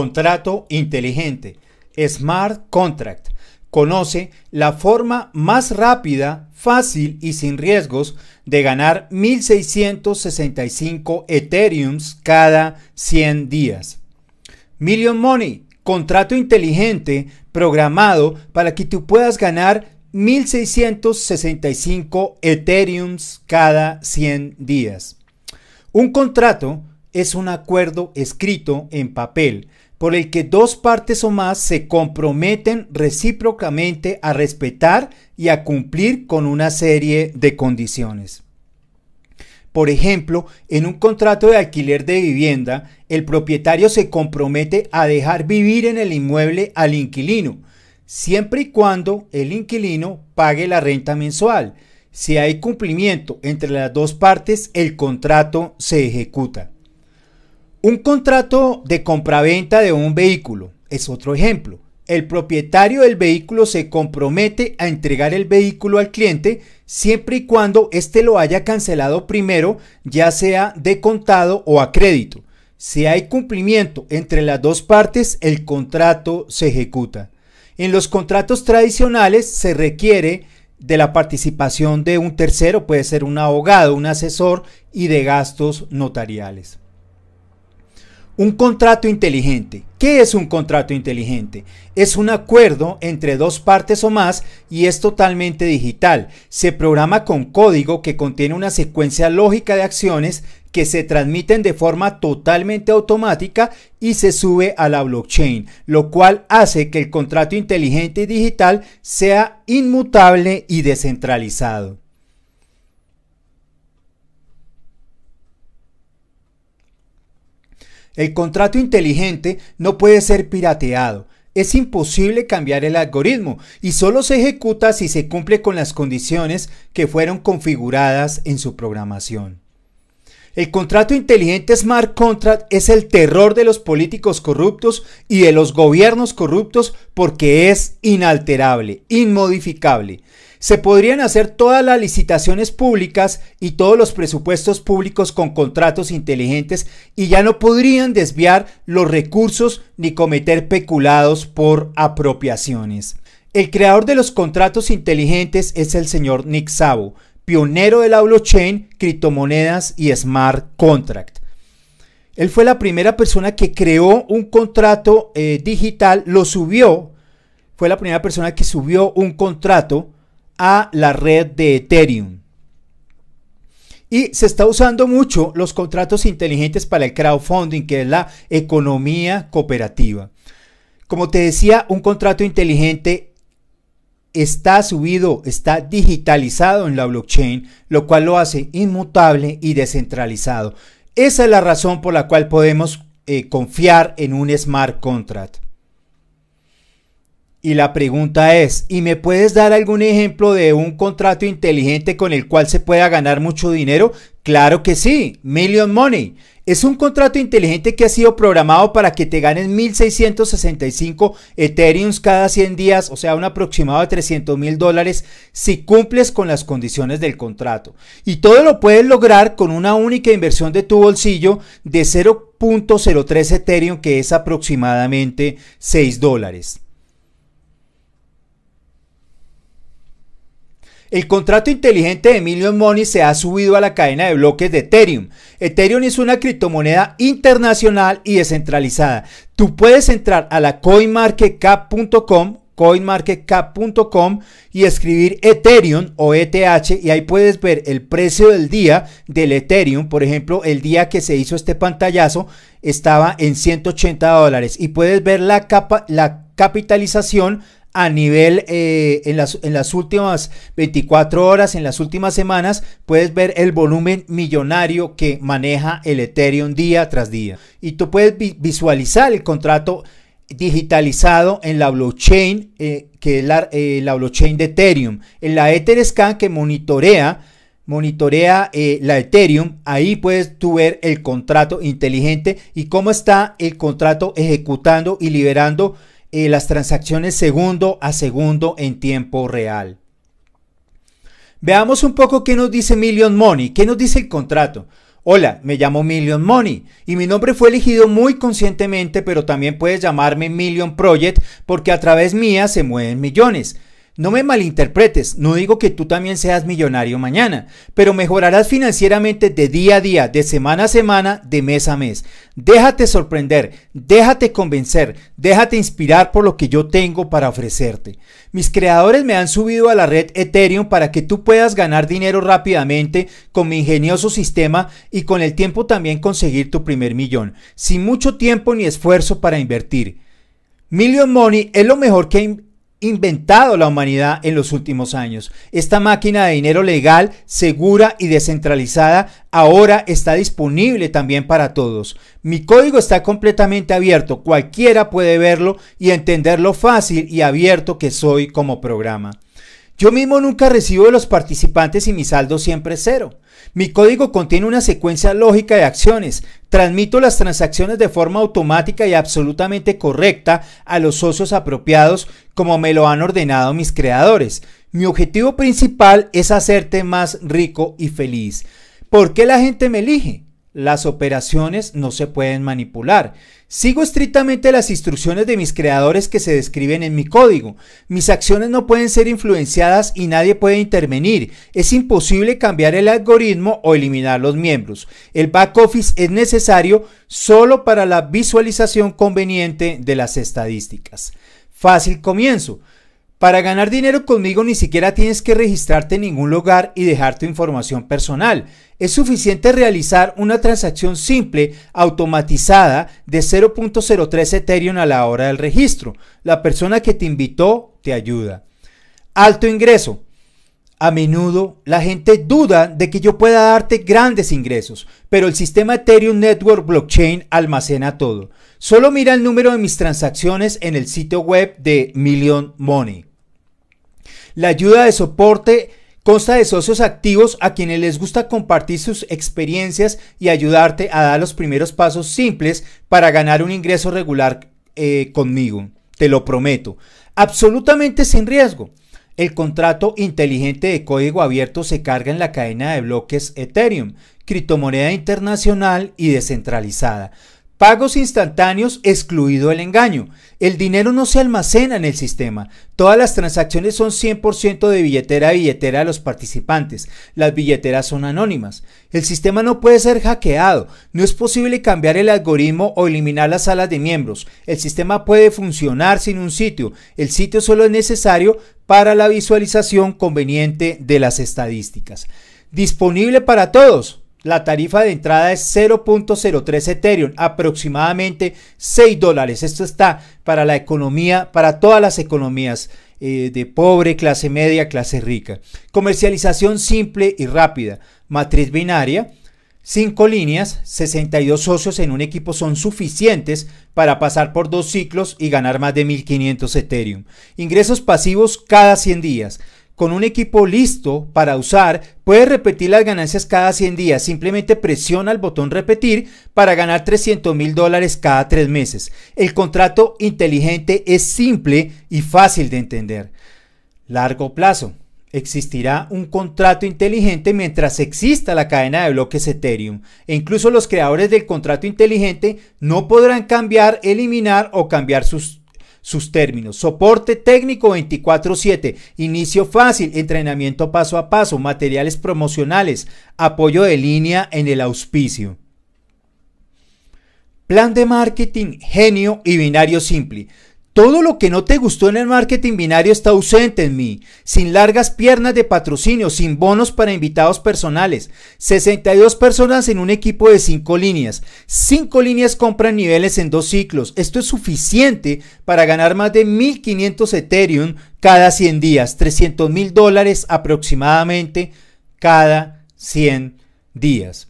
Contrato inteligente, Smart Contract. Conoce la forma más rápida, fácil y sin riesgos de ganar 1665 Ethereums cada 100 días. Million Money, contrato inteligente programado para que tú puedas ganar 1665 Ethereums cada 100 días. Un contrato es un acuerdo escrito en papel por el que dos partes o más se comprometen recíprocamente a respetar y a cumplir con una serie de condiciones. Por ejemplo, en un contrato de alquiler de vivienda, el propietario se compromete a dejar vivir en el inmueble al inquilino, siempre y cuando el inquilino pague la renta mensual. Si hay cumplimiento entre las dos partes, el contrato se ejecuta. Un contrato de compraventa de un vehículo es otro ejemplo. El propietario del vehículo se compromete a entregar el vehículo al cliente siempre y cuando éste lo haya cancelado primero, ya sea de contado o a crédito. Si hay cumplimiento entre las dos partes, el contrato se ejecuta. En los contratos tradicionales se requiere de la participación de un tercero, puede ser un abogado, un asesor, y de gastos notariales. Un contrato inteligente. ¿Qué es un contrato inteligente? Es un acuerdo entre dos partes o más y es totalmente digital. Se programa con código que contiene una secuencia lógica de acciones que se transmiten de forma totalmente automática y se sube a la blockchain, lo cual hace que el contrato inteligente y digital sea inmutable y descentralizado. El contrato inteligente no puede ser pirateado. Es imposible cambiar el algoritmo y solo se ejecuta si se cumple con las condiciones que fueron configuradas en su programación. El contrato inteligente Smart Contract es el terror de los políticos corruptos y de los gobiernos corruptos porque es inalterable, inmodificable. Se podrían hacer todas las licitaciones públicas y todos los presupuestos públicos con contratos inteligentes y ya no podrían desviar los recursos ni cometer peculados por apropiaciones. El creador de los contratos inteligentes es el señor Nick Szabo, pionero de la blockchain, criptomonedas y smart contract. Él fue la primera persona que creó un contrato eh, digital, lo subió, fue la primera persona que subió un contrato a la red de Ethereum. Y se está usando mucho los contratos inteligentes para el crowdfunding, que es la economía cooperativa. Como te decía, un contrato inteligente está subido, está digitalizado en la blockchain, lo cual lo hace inmutable y descentralizado. Esa es la razón por la cual podemos eh, confiar en un smart contract. Y la pregunta es, ¿y me puedes dar algún ejemplo de un contrato inteligente con el cual se pueda ganar mucho dinero? Claro que sí, Million Money. Es un contrato inteligente que ha sido programado para que te ganes 1.665 Ethereum cada 100 días, o sea, un aproximado de 300 mil dólares si cumples con las condiciones del contrato. Y todo lo puedes lograr con una única inversión de tu bolsillo de 0.03 Ethereum, que es aproximadamente 6 dólares. El contrato inteligente de Emilio Money se ha subido a la cadena de bloques de Ethereum. Ethereum es una criptomoneda internacional y descentralizada. Tú puedes entrar a la coinmarketcap.com coinmarketcap.com y escribir Ethereum o ETH y ahí puedes ver el precio del día del Ethereum. Por ejemplo, el día que se hizo este pantallazo estaba en 180 dólares y puedes ver la, la capitalización a nivel eh, en, las, últimas 24 horas, en las últimas semanas, puedes ver el volumen millonario que maneja el Ethereum día tras día. Y tú puedes visualizar el contrato digitalizado en la blockchain, eh, que es eh, la, blockchain de Ethereum. En la EtherScan que monitorea monitorea la Ethereum, ahí puedes tú ver el contrato inteligente y cómo está el contrato ejecutando y liberando las transacciones segundo a segundo en tiempo real. Veamos un poco qué nos dice Million Money, qué nos dice el contrato. Hola, me llamo Million Money y mi nombre fue elegido muy conscientemente, pero también puedes llamarme Million Project porque a través mía se mueven millones. No me malinterpretes, no digo que tú también seas millonario mañana, pero mejorarás financieramente de día a día, de semana a semana, de mes a mes. Déjate sorprender, déjate convencer, déjate inspirar por lo que yo tengo para ofrecerte. Mis creadores me han subido a la red Ethereum para que tú puedas ganar dinero rápidamente con mi ingenioso sistema y con el tiempo también conseguir tu primer millón, sin mucho tiempo ni esfuerzo para invertir. Million Money es lo mejor que inventado la humanidad en los últimos años. Esta máquina de dinero legal, segura y descentralizada ahora está disponible también para todos. Mi código está completamente abierto, cualquiera puede verlo y entender lo fácil y abierto que soy como programa. Yo mismo nunca recibo de los participantes y mi saldo siempre es cero. Mi código contiene una secuencia lógica de acciones. Transmito las transacciones de forma automática y absolutamente correcta a los socios apropiados como me lo han ordenado mis creadores. Mi objetivo principal es hacerte más rico y feliz. ¿Por qué la gente me elige? Las operaciones no se pueden manipular. Sigo estrictamente las instrucciones de mis creadores que se describen en mi código. Mis acciones no pueden ser influenciadas y nadie puede intervenir. Es imposible cambiar el algoritmo o eliminar los miembros. El back office es necesario solo para la visualización conveniente de las estadísticas. Fácil comienzo. Para ganar dinero conmigo ni siquiera tienes que registrarte en ningún lugar y dejar tu información personal. Es suficiente realizar una transacción simple, automatizada, de 0.03 Ethereum a la hora del registro. La persona que te invitó te ayuda. Alto ingreso. A menudo la gente duda de que yo pueda darte grandes ingresos, pero el sistema Ethereum Network Blockchain almacena todo. Solo mira el número de mis transacciones en el sitio web de Million Money. La ayuda de soporte consta de socios activos a quienes les gusta compartir sus experiencias y ayudarte a dar los primeros pasos simples para ganar un ingreso regular eh, conmigo. Te lo prometo. Absolutamente sin riesgo. El contrato inteligente de código abierto se carga en la cadena de bloques Ethereum, criptomoneda internacional y descentralizada. Pagos instantáneos excluido el engaño. El dinero no se almacena en el sistema. Todas las transacciones son 100% de billetera a billetera de los participantes. Las billeteras son anónimas. El sistema no puede ser hackeado. No es posible cambiar el algoritmo o eliminar las salas de miembros. El sistema puede funcionar sin un sitio. El sitio solo es necesario para la visualización conveniente de las estadísticas. Disponible para todos la tarifa de entrada es 0.03 Ethereum, aproximadamente 6 dólares. Esto está para la economía, para todas las economías eh, de pobre, clase media, clase rica. Comercialización simple y rápida. Matriz binaria. 5 líneas, 62 socios en un equipo son suficientes para pasar por dos ciclos y ganar más de 1500 Ethereum. Ingresos pasivos cada 100 días con un equipo listo para usar, puedes repetir las ganancias cada 100 días. Simplemente presiona el botón repetir para ganar 300 mil dólares cada 3 meses. El contrato inteligente es simple y fácil de entender. Largo plazo. Existirá un contrato inteligente mientras exista la cadena de bloques Ethereum e incluso los creadores del contrato inteligente no podrán cambiar, eliminar o cambiar sus sus términos. Soporte técnico 24/7, inicio fácil, entrenamiento paso a paso, materiales promocionales, apoyo de línea en el auspicio. Plan de marketing genio y binario simple. Todo lo que no te gustó en el marketing binario está ausente en mí, sin largas piernas de patrocinio, sin bonos para invitados personales, 62 personas en un equipo de 5 líneas, 5 líneas compran niveles en 2 ciclos, esto es suficiente para ganar más de 1500 Ethereum cada 100 días, 300 mil dólares aproximadamente cada 100 días.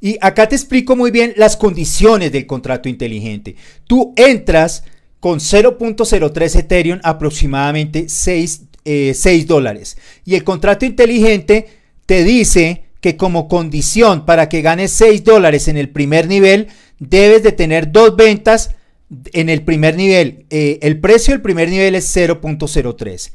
Y acá te explico muy bien las condiciones del contrato inteligente. Tú entras con 0.03 Ethereum aproximadamente 6, eh, dólares. Y el contrato inteligente te dice que como condición para que ganes 6 dólares en el primer nivel, debes de tener dos ventas en el primer nivel. Eh, el precio del primer nivel es 0.03.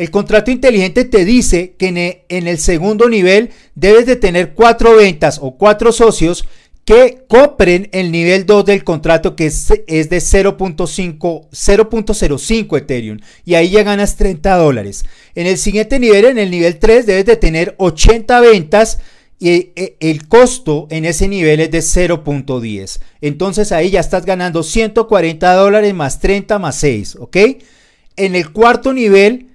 El contrato inteligente te dice que e, en el segundo nivel debes de tener cuatro ventas o cuatro socios que compren el nivel 2 del contrato que es, de 0.05 Ethereum y ahí ya ganas 30 dólares. En el siguiente nivel, en el nivel 3, debes de tener 80 ventas y eh, el costo en ese nivel es de 0.10. Entonces ahí ya estás ganando 140 dólares más 30 más 6, ¿ok? En el cuarto nivel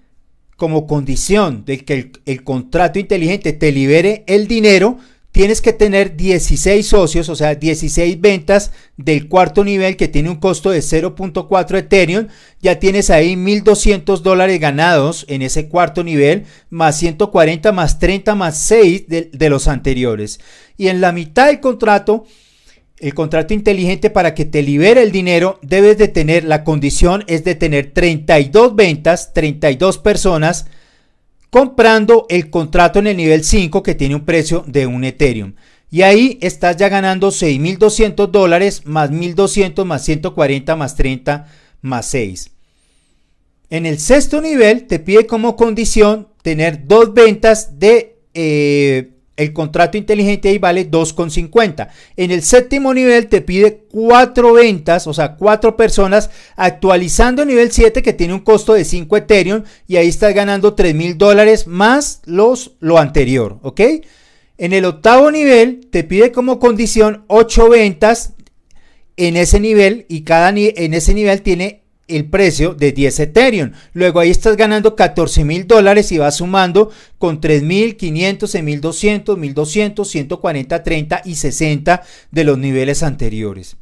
como condición de que el, contrato inteligente te libere el dinero, tienes que tener 16 socios, o sea, 16 ventas del cuarto nivel que tiene un costo de 0.4 Ethereum. Ya tienes ahí 1.200 dólares ganados en ese cuarto nivel, más 140, más 30, más 6 de los anteriores. Y en la mitad del contrato el contrato inteligente para que te libere el dinero, debes de tener, la condición es de tener 32 ventas, 32 personas comprando el contrato en el nivel 5 que tiene un precio de un Ethereum. Y ahí estás ya ganando 6.200 dólares más 1.200 más 140 más 30 más 6. En el sexto nivel te pide como condición tener dos ventas de eh, el contrato inteligente ahí vale 2,50. En el séptimo nivel te pide 4 ventas, o sea, 4 personas, actualizando nivel 7 que tiene un costo de 5 Ethereum y ahí estás ganando 3 mil dólares más los, lo anterior, ¿ok? En el octavo nivel te pide como condición 8 ventas en ese nivel y cada en ese nivel tiene el precio de 10 Ethereum. Luego ahí estás ganando 14 mil dólares y vas sumando con 3.500, 1.200, 1.200, 140, 30 y 60 de los niveles anteriores.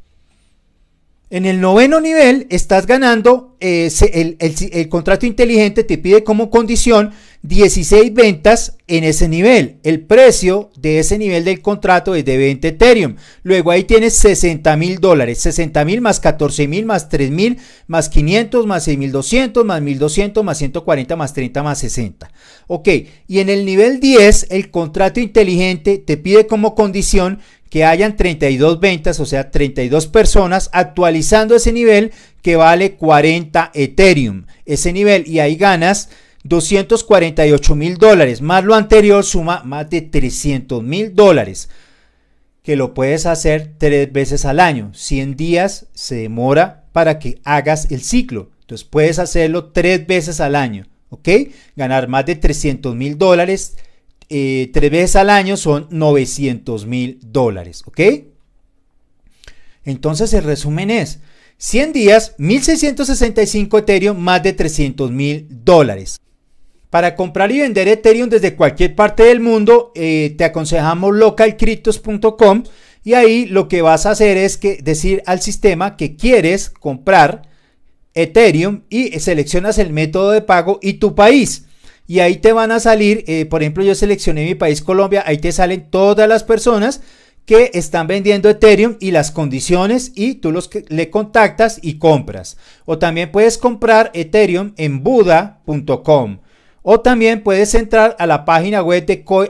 En el noveno nivel estás ganando, eh, el, el, contrato inteligente te pide como condición 16 ventas en ese nivel. El precio de ese nivel del contrato es de 20 Ethereum. Luego ahí tienes 60 mil dólares, 60 mil más 14 mil más 3 mil más 500 más 6200 más 1200 más 140 más 30 más 60. Ok, y en el nivel 10 el contrato inteligente te pide como condición que hayan 32 ventas, o sea, 32 personas actualizando ese nivel que vale 40 Ethereum. Ese nivel y ahí ganas 248 mil dólares, más lo anterior suma más de 300 mil dólares, que lo puedes hacer tres veces al año. 100 días se demora para que hagas el ciclo. Entonces puedes hacerlo tres veces al año, ¿ok? Ganar más de 300 mil dólares eh, tres veces al año son 900 mil dólares, ¿ok? Entonces el resumen es, 100 días, 1665 Ethereum, más de 300 mil dólares. Para comprar y vender Ethereum desde cualquier parte del mundo, eh, te aconsejamos localcryptos.com y ahí lo que vas a hacer es que decir al sistema que quieres comprar Ethereum y seleccionas el método de pago y tu país y ahí te van a salir, eh, por ejemplo, yo seleccioné mi país Colombia, ahí te salen todas las personas que están vendiendo Ethereum y las condiciones y tú los que le contactas y compras. O también puedes comprar Ethereum en buda.com. O también puedes entrar a la página web de Coin,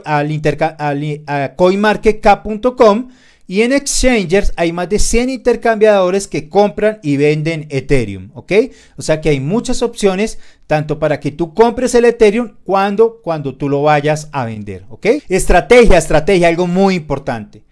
coinmarketcap.com y en exchangers hay más de 100 intercambiadores que compran y venden Ethereum, ¿ok? O sea que hay muchas opciones tanto para que tú compres el Ethereum cuando cuando tú lo vayas a vender, ¿ok? Estrategia, estrategia, algo muy importante.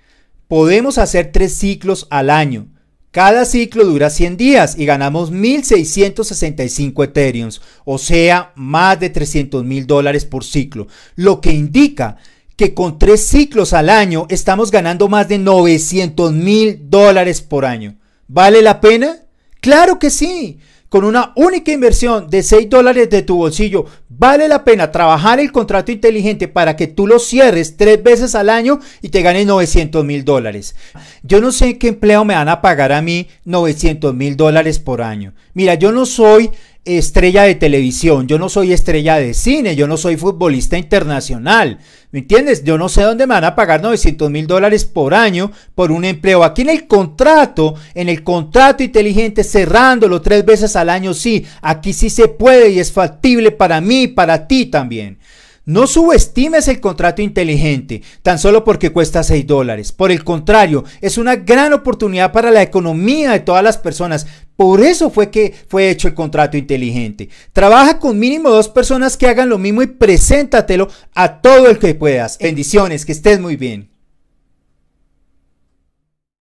Podemos hacer tres ciclos al año. Cada ciclo dura 100 días y ganamos 1.665 Ethereums, o sea, más de 300 mil dólares por ciclo, lo que indica que con tres ciclos al año estamos ganando más de 900 mil dólares por año. ¿Vale la pena? Claro que sí. Con una única inversión de 6 dólares de tu bolsillo, vale la pena trabajar el contrato inteligente para que tú lo cierres tres veces al año y te ganes 900 mil dólares. Yo no sé qué empleo me van a pagar a mí 900 mil dólares por año. Mira, yo no soy estrella de televisión, yo no soy estrella de cine, yo no soy futbolista internacional, ¿me entiendes? Yo no sé dónde me van a pagar 900 mil dólares por año por un empleo. Aquí en el contrato, en el contrato inteligente, cerrándolo tres veces al año, sí, aquí sí se puede y es factible para mí, y para ti también. No subestimes el contrato inteligente tan solo porque cuesta 6 dólares. Por el contrario, es una gran oportunidad para la economía de todas las personas. Por eso fue que fue hecho el contrato inteligente. Trabaja con mínimo dos personas que hagan lo mismo y preséntatelo a todo el que puedas. Eh, Bendiciones, que estés muy bien.